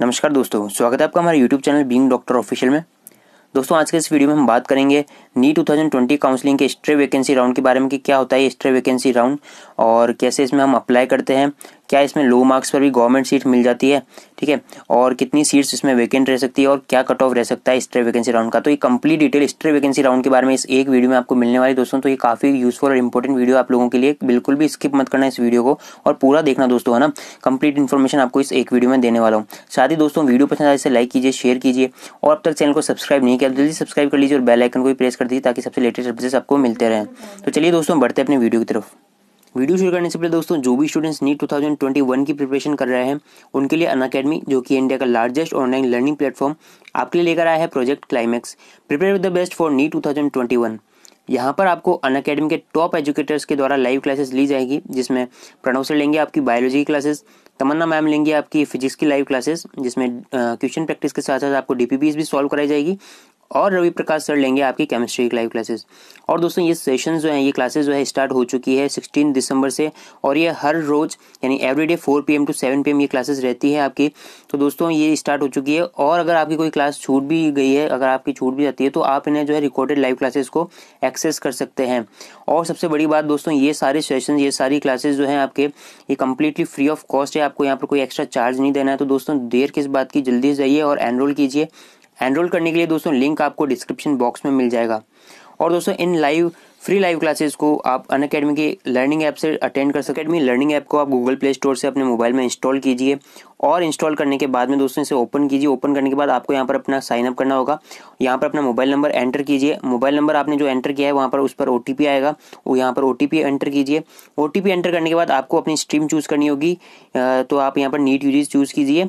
नमस्कार दोस्तों स्वागत है आपका हमारे YouTube channel being doctor official में दोस्तों आज के इस वीडियो में हम बात करेंगे नी 2020 काउंसलिंग के स्ट्रे वैकेंसी राउंड के बारे में कि क्या होता है स्ट्रे वैकेंसी राउंड और कैसे इसमें हम अप्लाई करते हैं क्या इसमें लो मार्क्स पर भी गवर्नमेंट सीट मिल जाती है ठीक है और कितनी सीट्स इसमें वैकेंट रह सकती है और क्या कट ऑफ रह सकता है स्ट्रे वैकेंसी राउंड का तो ये complete detail stray vacancy round के बारे में इस एक वीडियो में आपको मिलने वाली दोस्तों तो ये काफ़ी यूजफुल और इंपॉर्टेंट वीडियो आप लोगों के लिए बिल्कुल भी स्किप मत करना इस वीडियो को और पूरा देखना दोस्तों है ना कंप्लीट इन्फॉर्मेशन आपको इस एक वीडियो में देने वाला हूँ साथ ही दोस्तों वीडियो पसंद आए तो इसे लाइक कीजिए शेयर कीजिए और अब तक चैनल को सब्सक्राइब नहीं किया तो जल्दी सब्सक्राइब कर लीजिए और बेल आइकन को भी प्रेस कर दीजिए ताकि सबसे लेटेस्ट अपडेट्स आपको मिलते रहें तो चलिए दोस्तों बढ़ते अपनी वीडियो की तरफ वीडियो शुरू करने से पहले दोस्तों जो भी स्टूडेंट्स नीट 2021 की प्रिपरेशन कर रहे हैं उनके लिए अन अकेडमी जो कि इंडिया का लार्जेस्ट ऑनलाइन लर्निंग प्लेटफॉर्म आपके लिए लेकर आया है project climax prepare with the best for NEET 2021 यहाँ पर आपको अन अकेडमी के टॉप एजुकेटर्स के द्वारा लाइव क्लासेस ली जाएगी जिसमें प्रणव सर लेंगे आपकी बायोलॉजी की क्लासेस तमन्ना मैम लेंगे आपकी फिजिक्स की लाइव क्लासेस जिसमें क्वेश्चन प्रैक्टिस के साथ साथ आपको डी भी सॉल्व कराई जाएगी और रवि प्रकाश सर लेंगे आपकी केमिस्ट्री की लाइव क्लासेस और दोस्तों ये सेशन जो है ये क्लासेस जो है स्टार्ट हो चुकी है सिक्सटीन दिसंबर से और ये हर रोज़ यानी every day four P to seven P ये क्लासेस रहती है आपकी तो दोस्तों ये स्टार्ट हो चुकी है और अगर आपकी कोई क्लास छूट भी गई है अगर आपकी छूट भी जाती है तो आप इन्हें जो है रिकॉर्डेड लाइव क्लासेस को एक्सेस कर सकते हैं और सबसे बड़ी बात दोस्तों ये सारे सेशन ये सारी क्लासेस जो है आपके ये कम्प्लीटली फ्री ऑफ कॉस्ट है आपको यहाँ पर कोई एक्स्ट्रा चार्ज नहीं देना है तो दोस्तों देर किस बात की जल्दी जाइए और एनरोल कीजिए एनरोल करने के लिए दोस्तों लिंक आपको डिस्क्रिप्शन बॉक्स में मिल जाएगा और दोस्तों इन लाइव फ्री लाइव क्लासेस को आप अन अकेडमी के लर्निंग ऐप से अटेंड कर सकते अकेडमी लर्निंग ऐप को आप गूगल प्ले स्टोर से अपने मोबाइल में इंस्टॉल कीजिए और इंस्टॉल करने के बाद में दोस्तों इसे ओपन कीजिए ओपन करने के बाद आपको यहाँ पर अपना साइन अप करना होगा यहाँ पर अपना मोबाइल नंबर एंटर कीजिए मोबाइल नंबर आपने जो एंटर किया है वहाँ पर उस पर ओ आएगा वो यहाँ पर ओ एंटर कीजिए ओ एंटर करने के बाद आपको अपनी स्ट्रीम चूज़ करनी होगी तो आप यहाँ पर नीट यूजीज चूज़ कीजिए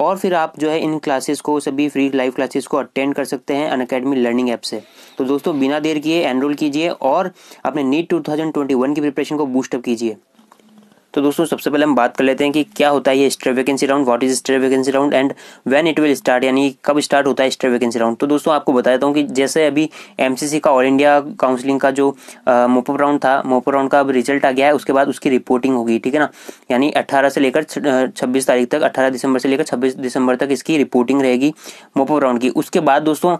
और फिर आप जो है इन क्लासेस को सभी फ्री लाइव क्लासेस को अटेंड कर सकते हैं अन अकेडमी लर्निंग ऐप से तो दोस्तों बिना देर किए एनरोल कीजिए और अपने नीट 2021 की प्रिपरेशन को बूस्टअप कीजिए तो दोस्तों सबसे पहले हम बात कर लेते हैं कि क्या होता है ये stray vacancy round what is stray vacancy round and when it will start यानी कब स्टार्ट होता है स्ट्रे वैकेंसी राउंड तो दोस्तों आपको बता देता हूँ कि जैसे अभी एमसीसी का ऑल इंडिया काउंसिलिंग का जो मोपो राउंड था मोपो राउंड का अब रिजल्ट आ गया है उसके बाद उसकी रिपोर्टिंग होगी ठीक है ना यानी अट्ठारह से लेकर छब्बीस तारीख तक अट्ठारह दिसंबर से लेकर छब्बीस दिसंबर तक इसकी रिपोर्टिंग रहेगी मोपो राउंड की उसके बाद दोस्तों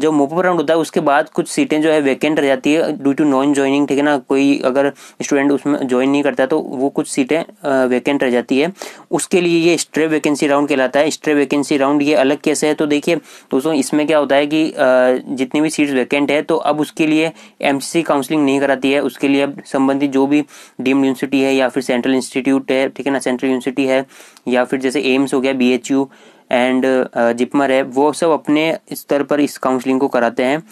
जो मोपअप राउंड होता है उसके बाद कुछ सीटें जो है वैकेंट रह जाती है ड्यू टू नॉन ज्वाइनिंग ठीक है ना कोई अगर स्टूडेंट उसमें ज्वाइन नहीं करता तो वो कुछ सीटें वैकेंट रह जाती है उसके लिए ये स्ट्रे वैकेंसी राउंड कहलाता है स्ट्रे वैकेंसी राउंड ये अलग कैसे है तो देखिए दोस्तों इसमें क्या होता है कि जितनी भी सीट्स वैकेंट है तो अब उसके लिए एम काउंसलिंग नहीं कराती है उसके लिए अब संबंधित जो भी डीम्ड यूनिवर्सिटी है या फिर सेंट्रल इंस्टीट्यूट है ठीक है ना सेंट्रल यूनिवर्सिटी है या फिर जैसे एम्स हो गया बी एंड जिपमर uh, है वो सब अपने स्तर पर इस काउंसलिंग को कराते हैं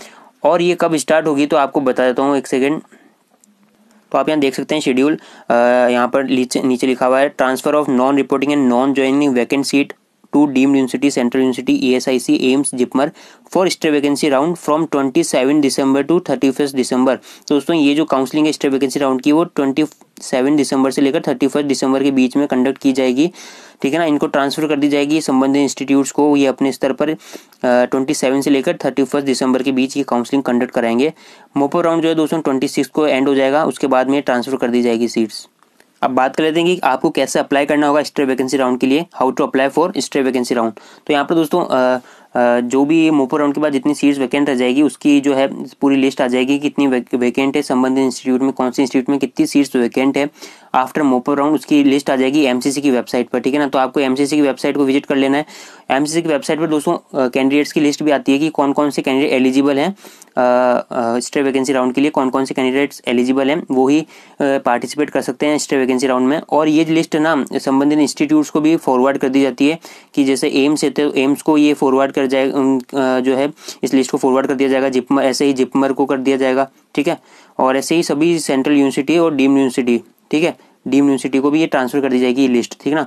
और ये कब स्टार्ट होगी तो आपको बता देता हूँ एक सेकेंड तो आप यहाँ देख सकते हैं शेड्यूल uh, यहाँ पर नीचे लिखा हुआ है transfer of non reporting and non joining vacant seat central university university S I C AIIMS JIPMER for stray vacancy round from 27 December to 31 December दोस्तों ये जो काउंसलिंग है स्टे वैकेंसी राउंड की वो 27 दिसंबर से लेकर 31 दिसंबर के बीच में कंडक्ट की जाएगी ठीक है ना इनको ट्रांसफर कर दी जाएगी संबंधित इंस्टीट्यूट्स को ये अपने स्तर पर ट्वेंटी सेवन से लेकर थर्टी फर्स्ट दिसंबर के बीच ये काउंसलिंग कंडक्ट कराएंगे मोपो राउंड जो है दोस्तों ट्वेंटी सिक्स को एंड हो जाएगा उसके बाद में ट्रांसफर कर दी जाएगी सीट्स अब बात कर लेते हैं कि आपको कैसे अप्लाई करना होगा स्ट्रे वैकेंसी राउंड के लिए how to apply for stray vacancy round तो यहाँ पर दोस्तों जो भी मोपो राउंड के बाद जितनी सीट्स वैकेंट रह जाएगी उसकी जो है पूरी लिस्ट आ जाएगी कितनी वैकेंट है संबंधित इंस्टीट्यूट में कौन से इंस्टीट्यूट में कितनी सीट्स वैकेंट है आफ्टर मोपो राउंड उसकी लिस्ट आ जाएगी एमसीसी की वेबसाइट पर ठीक है ना तो आपको एमसीसी की वेबसाइट को विजिट कर लेना है एमसीसी की वेबसाइट पर दोस्तों कैंडिडेट्स की लिस्ट भी आती है कि कौन कौन से कैंडिडेट एलिजिबल हैं स्टे वैकेंसी राउंड के लिए कौन कौन से कैंडिडेट्स एलिजिबल हैं वो ही पार्टिसिपेट कर सकते हैं स्टे वैकेंसी राउंड में और ये लिस्ट ना संबंधित इंस्टीट्यूट्स को भी फॉरवर्ड कर दी जाती है कि जैसे एम्स है तो एम्स को ये फॉरवर्ड कर जाएगा जो है इस लिस्ट को फॉरवर्ड कर दिया जाएगा जिपमर ऐसे ही जिपमर को कर दिया जाएगा ठीक है और ऐसे ही सभी सेंट्रल यूनिवर्सिटी और डीम यूनिवर्सिटी ठीक है डीम यूनिवर्सिटी को भी ये ट्रांसफर कर दी जाएगी ये लिस्ट ठीक ना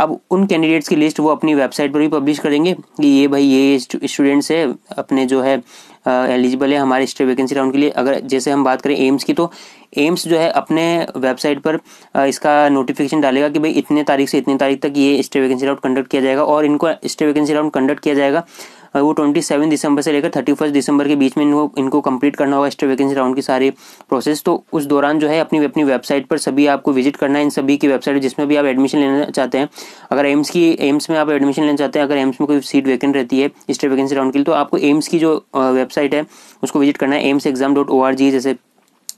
अब उन कैंडिडेट्स की लिस्ट वो अपनी वेबसाइट पर भी पब्लिश करेंगे कि ये भाई ये स्टूडेंट्स है अपने जो है एलिजिबल है हमारे स्टेट वैकेंसी राउंड के लिए अगर जैसे हम बात करें एम्स की तो एम्स जो है अपने वेबसाइट पर इसका नोटिफिकेशन डालेगा कि भाई इतने तारीख से इतनी तारीख तक ये स्टेट वैकेंसी राउंड कंडक्ट किया जाएगा और इनको स्टेट वैकेंसी राउंड कंडक्ट किया जाएगा वो ट्वेंटी सेवन दिसंबर से लेकर थर्टी फर्स्ट दिसंबर के बीच में इनको इनको कंप्लीट करना होगा एक्स्ट्रा वैकेंसी राउंड की सारी प्रोसेस तो उस दौरान जो है अपनी अपनी वेबसाइट पर सभी आपको विजिट करना है इन सभी की वेबसाइट जिसमें भी आप एडमिशन लेना चाहते हैं अगर एम्स की एम्स में आप एडमिशन लेना चाहते हैं अगर एम्स में कोई सीट वैकेंट रहती है एक्स्ट्रा वैकेंसी राउंड की तो आपको एम्स की जो वेबसाइट है उसको विजिट करना है AIIMS exam dot O R G जैसे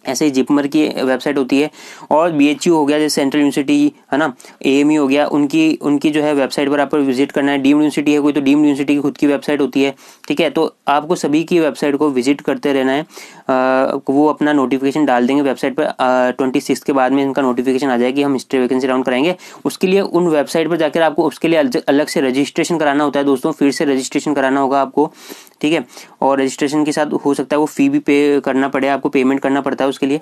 ऐसे ही जिपमर की वेबसाइट होती है और बी हो गया जैसे सेंट्रल यूनिवर्सिटी है ना ए हो गया उनकी उनकी जो है वेबसाइट पर आपको विजिट करना है डीम्ड यूनिवर्सिटी है कोई तो डीम्ड यूनिवर्सिटी की खुद की वेबसाइट होती है ठीक है तो आपको सभी की वेबसाइट को विजिट करते रहना है आ, वो अपना नोटिफिकेशन डाल देंगे वेबसाइट पर ट्वेंटी सिक्स के बाद में इनका नोटिफिकेशन आ जाएगा कि हम हिस्ट्री वैकेंसी राउंड कराएंगे उसके लिए उन वेबसाइट पर जाकर आपको उसके लिए अलग से रजिस्ट्रेशन कराना होता है दोस्तों फिर से रजिस्ट्रेशन कराना होगा आपको ठीक है और रजिस्ट्रेशन के साथ हो सकता है वो फ़ी भी पे करना पड़े आपको पेमेंट करना पड़ता है उसके लिए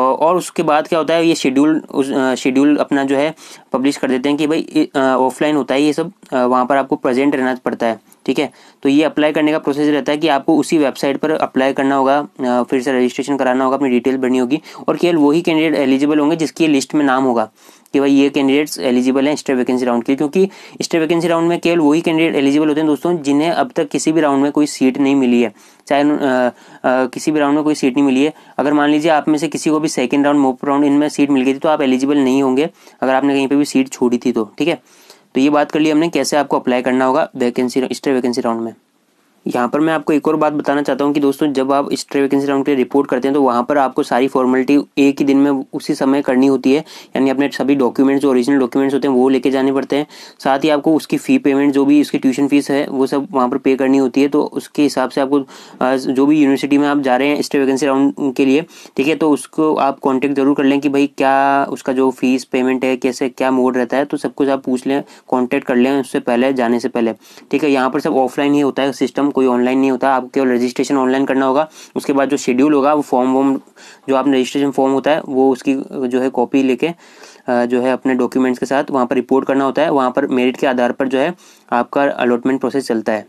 और उसके बाद क्या होता है ये शेड्यूल उस शेड्यूल अपना जो है पब्लिश कर देते हैं कि भाई ऑफलाइन होता है ये सब वहाँ पर आपको प्रेजेंट रहना पड़ता है ठीक है तो ये अप्लाई करने का प्रोसेस रहता है कि आपको उसी वेबसाइट पर अप्लाई करना होगा फिर से रजिस्ट्रेशन कराना होगा अपनी डिटेल भरनी होगी और केवल वही कैंडिडेट एलिजिबल होंगे जिसकी लिस्ट में नाम होगा कि भाई ये कैंडिडेट्स एलिजिबल हैं स्टेट वैकेंसी राउंड के लिए क्योंकि स्टेट वैकेंसी राउंड में केवल वही कैंडिडेट एलिजिबल होते हैं दोस्तों जिन्हें अब तक किसी भी राउंड में कोई सीट नहीं मिली है चाहे आ, आ, किसी भी राउंड में कोई सीट नहीं मिली है अगर मान लीजिए आप में से किसी को भी सेकेंड राउंड मोप राउंड इनमें सीट मिल गई थी तो आप एलिजिबल नहीं होंगे अगर आपने कहीं पर भी सीट छोड़ी थी तो ठीक है तो ये बात कर ली हमने कैसे आपको अप्लाई करना होगा वैकेंसी स्टे वैकेंसी राउंड में यहाँ पर मैं आपको एक और बात बताना चाहता हूँ कि दोस्तों जब आप स्ट्रे वैकेंसी राउंड के लिए रिपोर्ट करते हैं तो वहाँ पर आपको सारी फॉर्मेलिटी एक ही दिन में उसी समय करनी होती है यानी अपने सभी डॉक्यूमेंट्स जो ओरिजिनल डॉक्यूमेंट्स होते हैं वो लेके जाने पड़ते हैं साथ ही आपको उसकी फ़ी पेमेंट जो भी उसकी ट्यूशन फीस है वो सब वहाँ पर पे करनी होती है तो उसके हिसाब से आपको जो भी यूनिवर्सिटी में आप जा रहे हैं स्ट्रे वैकेंसी राउंड के लिए ठीक है तो उसको आप कॉन्टेक्ट ज़रूर कर लें कि भाई क्या उसका जो फीस पेमेंट है कैसे क्या मोड रहता है तो सब कुछ आप पूछ लें कॉन्टैक्ट कर लें उससे पहले जाने से पहले ठीक है यहाँ पर सब ऑफलाइन ही होता है सिस्टम कोई ऑनलाइन नहीं होता आपको केवल रजिस्ट्रेशन ऑनलाइन करना होगा उसके बाद जो शेड्यूल होगा वो फॉर्म वॉर्म जो आपने रजिस्ट्रेशन फॉर्म होता है वो उसकी जो है कॉपी लेके जो है अपने डॉक्यूमेंट्स के साथ वहाँ पर रिपोर्ट करना होता है वहाँ पर मेरिट के आधार पर जो है आपका अलॉटमेंट प्रोसेस चलता है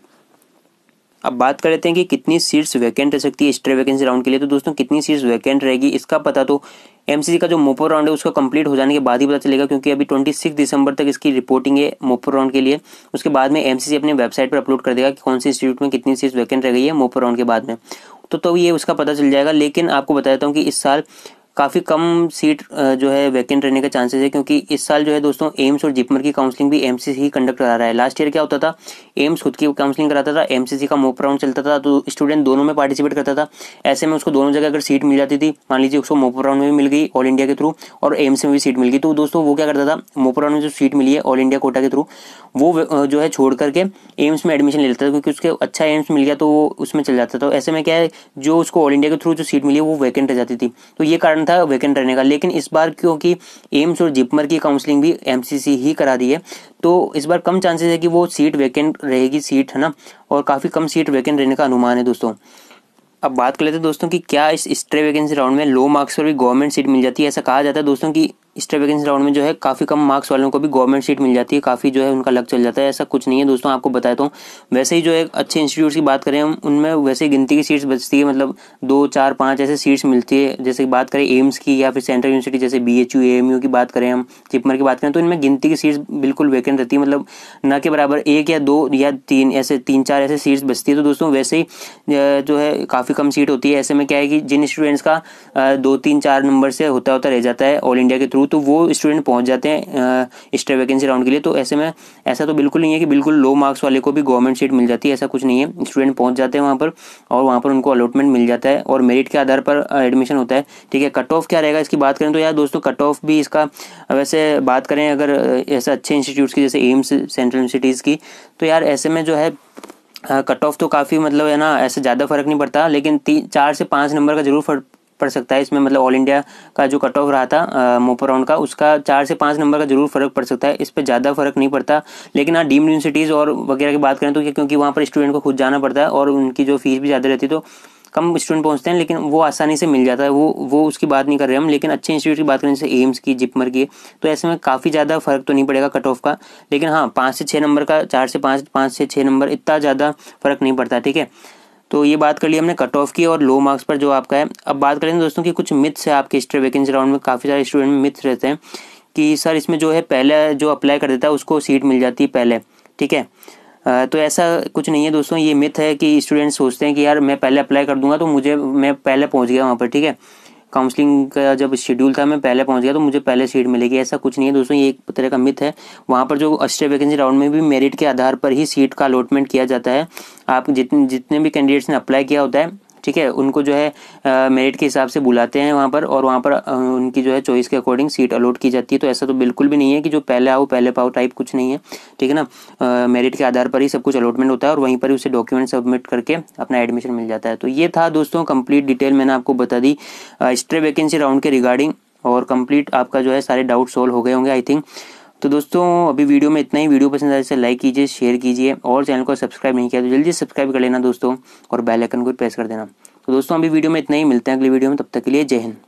अब बात कर लेते हैं कि कितनी सीट्स वैकेंट रह सकती है स्ट्रे वैकेंसी राउंड के लिए तो दोस्तों कितनी सीट्स वैकेंट रहेगी इसका पता तो एमसीसी का जो मोपो राउंड है उसका कंप्लीट हो जाने के बाद ही पता चलेगा क्योंकि अभी ट्वेंटी सिक्स दिसंबर तक इसकी रिपोर्टिंग है मोपो राउंड के लिए उसके बाद में एमसीसी अपने वेबसाइट पर अपलोड कर देगा कि कौन से इंस्टीट्यूट में कितनी सीट्स वैकेंट रह गई है मोपो राउंड के बाद में तो तो ये उसका पता चल जाएगा लेकिन आपको बता देता हूँ कि इस साल काफ़ी कम सीट जो है वैकेंट रहने का चांसेस है क्योंकि इस साल जो है दोस्तों एम्स और जिपमर की काउंसलिंग भी एम्स ही कंडक्ट करा रहा है लास्ट ईयर क्या होता था एम्स खुद की काउंसलिंग कराता था एमसीसी का मोप राउंड चलता था तो स्टूडेंट दोनों में पार्टिसिपेट करता था ऐसे में उसको दोनों जगह अगर सीट मिल जाती थी मान लीजिए उसको मोप राउंड में भी मिल गई ऑल इंडिया के थ्रू और एम्स में भी सीट मिल गई तो दोस्तों वो क्या करता था मोप राउंड में जो सीट मिली है ऑल इंडिया कोटा के थ्रू वो जो है छोड़ करके एम्स में एडमिशन ले लेता था क्योंकि उसके अच्छा एम्स मिल गया तो वो उसमें चल जाता था तो ऐसे में क्या है जो उसको ऑल इंडिया के थ्रू जो सीट मिली है वो वैकेंट रह जाती थी तो ये कारण था वैकेंट रहने का लेकिन इस बार क्योंकि एम्स और जिपमर की काउंसलिंग भी एमसीसी ही करा दी है तो इस बार कम चांसेस है कि वो सीट वैकेंट रहेगी सीट है ना और काफ़ी कम सीट वैकेंट रहने का अनुमान है दोस्तों अब बात कर लेते हैं दोस्तों कि क्या इस स्ट्रे वैकेंसी राउंड में लो मार्क्स पर भी गवर्नमेंट सीट मिल जाती है ऐसा कहा जाता है दोस्तों कि स्टेट वैकेंसी राउंड में जो है काफ़ी कम मार्क्स वालों को भी गवर्नमेंट सीट मिल जाती है काफ़ी जो है उनका लग चल जाता है ऐसा कुछ नहीं है दोस्तों आपको बताया तो हूँ वैसे ही जो है अच्छे इंस्टीट्यूट की बात करें हम उनमें वैसे ही गिनती की सीट्स बचती है मतलब दो चार पाँच ऐसे सीट्स मिलती है जैसे बात करें एम्स की या फिर सेंट्रल यूनिवर्सिटी जैसे बी एच यू की बात करें हम चिपमर की बात करें तो इनमें गिनती की सीट्स बिल्कुल वैकेंट रहती है मतलब न के बराबर एक या दो या तीन ऐसे तीन चार ऐसे सीट्स बचती है तो दोस्तों वैसे ही जो है काफ़ी कम सीट होती है ऐसे में क्या है कि जिन स्टूडेंट्स का दो तीन चार नंबर से होता होता रह जाता है ऑल इंडिया के थ्रू तो वो स्टूडेंट पहुंच जाते हैं एक्स्ट्रा वैकेंसी राउंड के लिए तो ऐसे में ऐसा तो बिल्कुल नहीं है कि बिल्कुल लो मार्क्स वाले को भी गवर्नमेंट सीट मिल जाती है ऐसा कुछ नहीं है स्टूडेंट पहुँच जाते हैं वहाँ पर और वहाँ पर उनको अलॉटमेंट मिल जाता है और मेरिट के आधार पर एडमिशन होता है ठीक है कट ऑफ क्या रहेगा इसकी बात करें तो यार दोस्तों कट ऑफ भी इसका वैसे बात करें अगर ऐसे अच्छे इंस्टीट्यूट्स की जैसे एम्स सेंट्रल यूनिवर्सिटीज़ की तो यार ऐसे में जो है कट ऑफ तो काफ़ी मतलब है ना ऐसे ज़्यादा फर्क नहीं पड़ता लेकिन तीन चार से पाँच नंबर का जरूर पड़ सकता है इसमें मतलब ऑल इंडिया का जो कट ऑफ रहा था मोपर राउंड का उसका चार से पाँच नंबर का जरूर फर्क पड़ सकता है इस पर ज़्यादा फर्क नहीं पड़ता लेकिन हाँ डीम्ड यूनिवर्सिटीज़ और वगैरह की बात करें तो क्योंकि वहाँ पर स्टूडेंट को खुद जाना पड़ता है और उनकी जो फीस भी ज़्यादा रहती है तो कम स्टूडेंट पहुंचते हैं लेकिन वो आसानी से मिल जाता है वो वो उसकी बात नहीं कर रहे हम लेकिन अच्छे इंस्टीट्यूट की बात करें जैसे एम्स की जिपमर की तो ऐसे में काफ़ी ज़्यादा फर्क तो नहीं पड़ेगा कट ऑफ का लेकिन हाँ पाँच से छः नंबर का चार से पाँच पाँच से छः नंबर इतना ज़्यादा फर्क नहीं पड़ता ठीक है तो ये बात कर ली हमने कट ऑफ की और लो मार्क्स पर जो आपका है अब बात करें दोस्तों कि कुछ मिथ्स है आपके हिस्ट्री वैकेंसी राउंड में काफ़ी सारे स्टूडेंट में मिथ्स रहते हैं कि सर इसमें जो है पहले जो अप्लाई कर देता है उसको सीट मिल जाती है पहले ठीक है तो ऐसा कुछ नहीं है दोस्तों ये मिथ है कि स्टूडेंट्स सोचते हैं कि यार मैं पहले अप्लाई कर दूंगा तो मुझे मैं पहले पहुंच गया वहाँ पर ठीक है काउंसलिंग का जब शेड्यूल था मैं पहले पहुंच गया तो मुझे पहले सीट मिलेगी ऐसा कुछ नहीं है दोस्तों ये एक तरह का मिथ है वहाँ पर जो अस्टे वैकेंसी राउंड में भी मेरिट के आधार पर ही सीट का अलॉटमेंट किया जाता है आप जितने जितने भी कैंडिडेट्स ने अप्लाई किया होता है ठीक है उनको जो है मेरिट के हिसाब से बुलाते हैं वहाँ पर और वहाँ पर उनकी जो है चॉइस के अकॉर्डिंग सीट अलॉट की जाती है तो ऐसा तो बिल्कुल भी नहीं है कि जो पहले आओ पहले पाओ टाइप कुछ नहीं है ठीक है ना मेरिट के आधार पर ही सब कुछ अलॉटमेंट होता है और वहीं पर ही उसे डॉक्यूमेंट सबमिट करके अपना एडमिशन मिल जाता है तो ये था दोस्तों कंप्लीट डिटेल मैंने आपको बता दी स्ट्रे वैकेंसी राउंड के रिगार्डिंग और कंप्लीट आपका जो है सारे डाउट सोल्व हो गए होंगे आई थिंक तो दोस्तों अभी वीडियो में इतना ही वीडियो पसंद आए तो लाइक कीजिए शेयर कीजिए और चैनल को सब्सक्राइब नहीं किया तो जल्दी सब्सक्राइब कर लेना दोस्तों और बेल आइकन को प्रेस कर देना तो दोस्तों अभी वीडियो में इतना ही मिलते हैं अगली वीडियो में तब तक के लिए जय हिंद